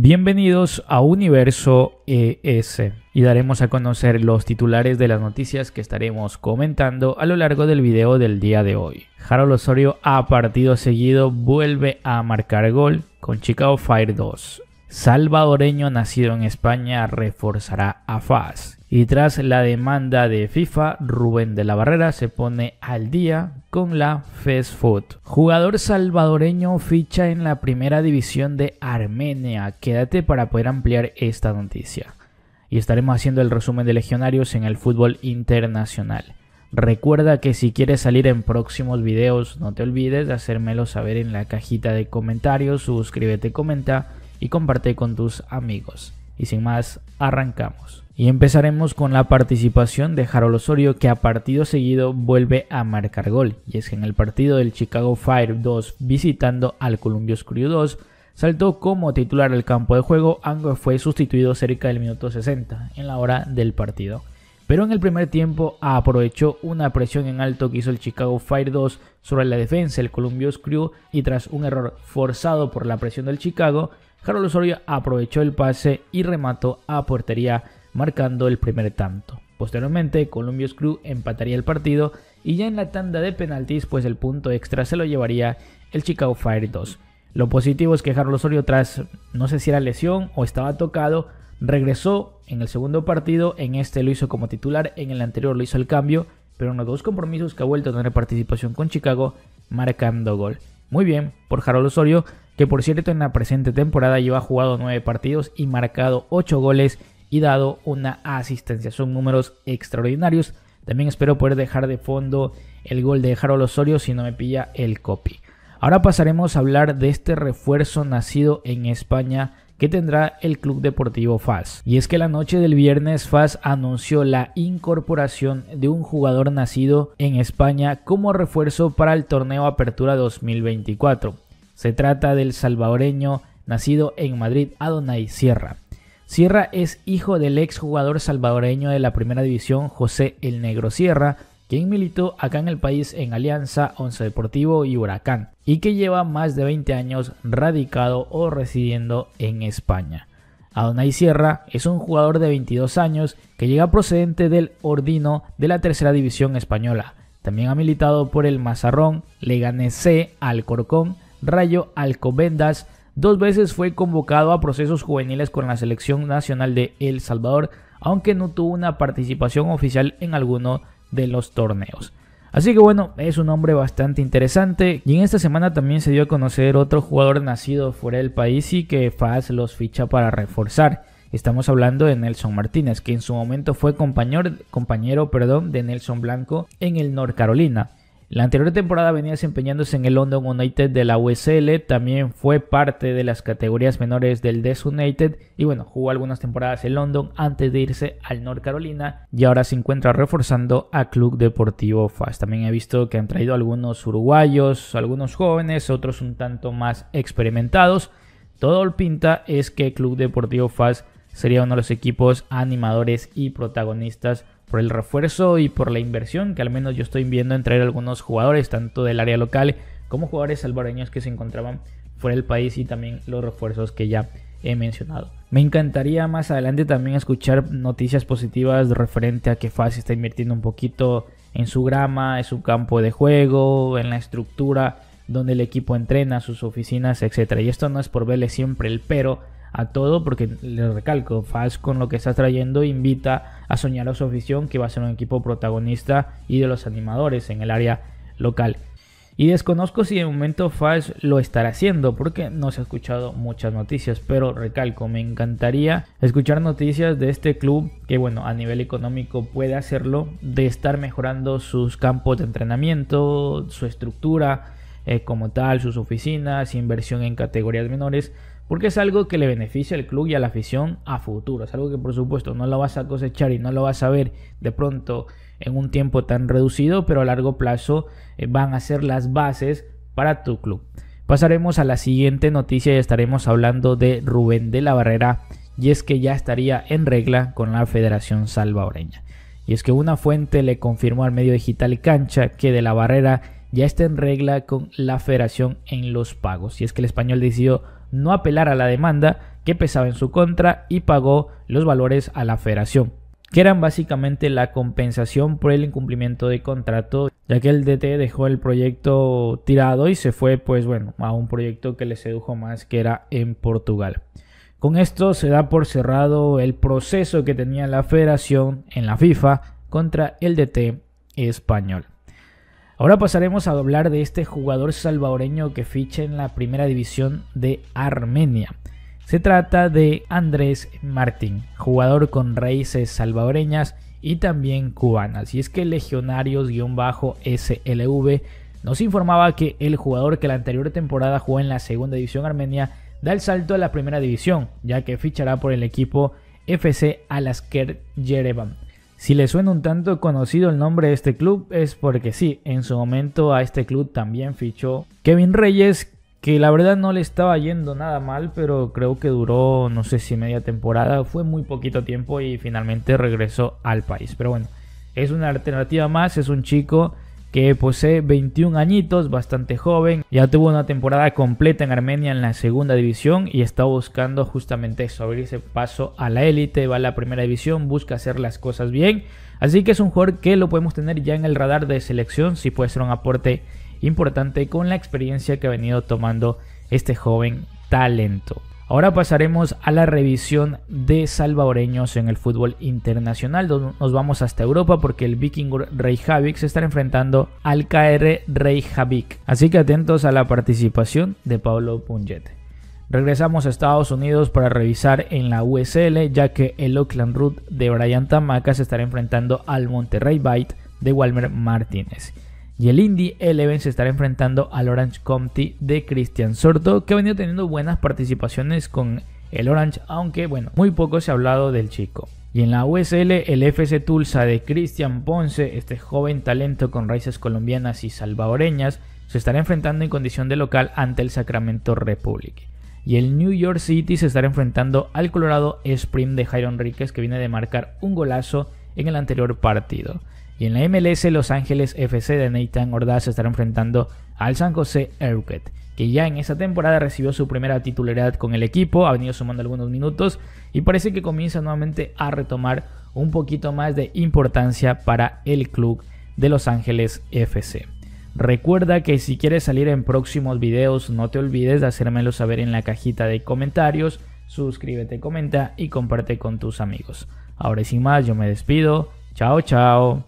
Bienvenidos a Universo ES y daremos a conocer los titulares de las noticias que estaremos comentando a lo largo del video del día de hoy. Harold Osorio a partido seguido vuelve a marcar gol con Chicago Fire 2 salvadoreño nacido en España reforzará a FAS. Y tras la demanda de FIFA, Rubén de la Barrera se pone al día con la Fast Foot. Jugador salvadoreño ficha en la primera división de Armenia. Quédate para poder ampliar esta noticia. Y estaremos haciendo el resumen de legionarios en el fútbol internacional. Recuerda que si quieres salir en próximos videos, no te olvides de hacérmelo saber en la cajita de comentarios, suscríbete, comenta y comparte con tus amigos. Y sin más, arrancamos. Y empezaremos con la participación de Harold Osorio que a partido seguido vuelve a marcar gol. Y es que en el partido del Chicago Fire 2 visitando al Columbus Crew 2, saltó como titular al campo de juego, aunque fue sustituido cerca del minuto 60, en la hora del partido. Pero en el primer tiempo aprovechó una presión en alto que hizo el Chicago Fire 2 sobre la defensa del Columbus Crew y tras un error forzado por la presión del Chicago, Harold Osorio aprovechó el pase y remató a portería marcando el primer tanto. Posteriormente, Columbus Crew empataría el partido y ya en la tanda de penaltis, pues el punto extra se lo llevaría el Chicago Fire 2. Lo positivo es que Harold Osorio, tras no sé si era lesión o estaba tocado, regresó en el segundo partido. En este lo hizo como titular, en el anterior lo hizo el cambio, pero en los dos compromisos que ha vuelto a tener participación con Chicago, marcando gol. Muy bien por Harold Osorio, que por cierto en la presente temporada lleva jugado 9 partidos y marcado 8 goles y dado una asistencia. Son números extraordinarios. También espero poder dejar de fondo el gol de Jaro Osorio si no me pilla el copy. Ahora pasaremos a hablar de este refuerzo nacido en España que tendrá el Club Deportivo FAS. Y es que la noche del viernes FAS anunció la incorporación de un jugador nacido en España como refuerzo para el torneo Apertura 2024. Se trata del salvadoreño nacido en Madrid, Adonai Sierra. Sierra es hijo del exjugador salvadoreño de la Primera División José El Negro Sierra, quien militó acá en el país en Alianza, Once Deportivo y Huracán, y que lleva más de 20 años radicado o residiendo en España. Adonai Sierra es un jugador de 22 años que llega procedente del Ordino de la Tercera División Española. También ha militado por el Mazarrón, Leganés C, Alcorcón, Rayo Alcobendas. Dos veces fue convocado a procesos juveniles con la selección nacional de El Salvador, aunque no tuvo una participación oficial en alguno de los torneos. Así que bueno, es un hombre bastante interesante. Y en esta semana también se dio a conocer otro jugador nacido fuera del país y que Faz los ficha para reforzar. Estamos hablando de Nelson Martínez, que en su momento fue compañero, compañero perdón, de Nelson Blanco en el North Carolina. La anterior temporada venía desempeñándose en el London United de la USL, también fue parte de las categorías menores del Des United y bueno, jugó algunas temporadas en London antes de irse al North Carolina y ahora se encuentra reforzando a Club Deportivo Fast. También he visto que han traído algunos uruguayos, algunos jóvenes, otros un tanto más experimentados. Todo el pinta es que Club Deportivo Fast sería uno de los equipos animadores y protagonistas por el refuerzo y por la inversión que al menos yo estoy viendo en traer algunos jugadores, tanto del área local como jugadores salvareños que se encontraban fuera del país y también los refuerzos que ya he mencionado. Me encantaría más adelante también escuchar noticias positivas referente a que Fasi está invirtiendo un poquito en su grama, en su campo de juego, en la estructura donde el equipo entrena, sus oficinas, etc. Y esto no es por verle siempre el pero, a todo, porque les recalco, Fals con lo que está trayendo invita a soñar a su afición que va a ser un equipo protagonista y de los animadores en el área local. Y desconozco si de momento Fals lo estará haciendo porque no se ha escuchado muchas noticias, pero recalco, me encantaría escuchar noticias de este club que bueno, a nivel económico puede hacerlo, de estar mejorando sus campos de entrenamiento, su estructura eh, como tal, sus oficinas, inversión en categorías menores porque es algo que le beneficia al club y a la afición a futuro. Es algo que por supuesto no lo vas a cosechar y no lo vas a ver de pronto en un tiempo tan reducido, pero a largo plazo eh, van a ser las bases para tu club. Pasaremos a la siguiente noticia y estaremos hablando de Rubén de la Barrera y es que ya estaría en regla con la Federación Salvadoreña. Y es que una fuente le confirmó al medio digital Cancha que de la Barrera ya está en regla con la federación en los pagos. Y es que el español decidió no apelar a la demanda que pesaba en su contra y pagó los valores a la federación, que eran básicamente la compensación por el incumplimiento de contrato, ya que el DT dejó el proyecto tirado y se fue pues bueno a un proyecto que le sedujo más que era en Portugal. Con esto se da por cerrado el proceso que tenía la federación en la FIFA contra el DT español. Ahora pasaremos a hablar de este jugador salvadoreño que ficha en la primera división de Armenia. Se trata de Andrés Martín, jugador con raíces salvadoreñas y también cubanas. Y es que Legionarios-SLV nos informaba que el jugador que la anterior temporada jugó en la segunda división armenia da el salto a la primera división, ya que fichará por el equipo FC Alasker Yerevan. Si le suena un tanto conocido el nombre de este club es porque sí, en su momento a este club también fichó Kevin Reyes, que la verdad no le estaba yendo nada mal, pero creo que duró no sé si media temporada, fue muy poquito tiempo y finalmente regresó al país. Pero bueno, es una alternativa más, es un chico que posee 21 añitos, bastante joven, ya tuvo una temporada completa en Armenia en la segunda división y está buscando justamente eso, abrirse paso a la élite, va a la primera división, busca hacer las cosas bien, así que es un jugador que lo podemos tener ya en el radar de selección, si puede ser un aporte importante con la experiencia que ha venido tomando este joven talento. Ahora pasaremos a la revisión de salvadoreños en el fútbol internacional. Nos vamos hasta Europa porque el Viking Reykjavik se estará enfrentando al KR Reykjavik. Así que atentos a la participación de Pablo Punjete. Regresamos a Estados Unidos para revisar en la USL ya que el Oakland Root de Brian Tamaca se estará enfrentando al Monterrey Bite de Walmer Martínez. Y el Indy 11 se estará enfrentando al Orange County de Christian Sorto, que ha venido teniendo buenas participaciones con el Orange, aunque bueno, muy poco se ha hablado del chico. Y en la USL, el FC Tulsa de Cristian Ponce, este joven talento con raíces colombianas y salvadoreñas, se estará enfrentando en condición de local ante el Sacramento Republic. Y el New York City se estará enfrentando al Colorado Spring de Jairo Ríquez, que viene de marcar un golazo en el anterior partido. Y en la MLS, Los Ángeles FC de Nathan Ordaz estará enfrentando al San José Erquet, que ya en esa temporada recibió su primera titularidad con el equipo, ha venido sumando algunos minutos y parece que comienza nuevamente a retomar un poquito más de importancia para el club de Los Ángeles FC. Recuerda que si quieres salir en próximos videos, no te olvides de hacérmelo saber en la cajita de comentarios, suscríbete, comenta y comparte con tus amigos. Ahora sin más, yo me despido. Chao, chao.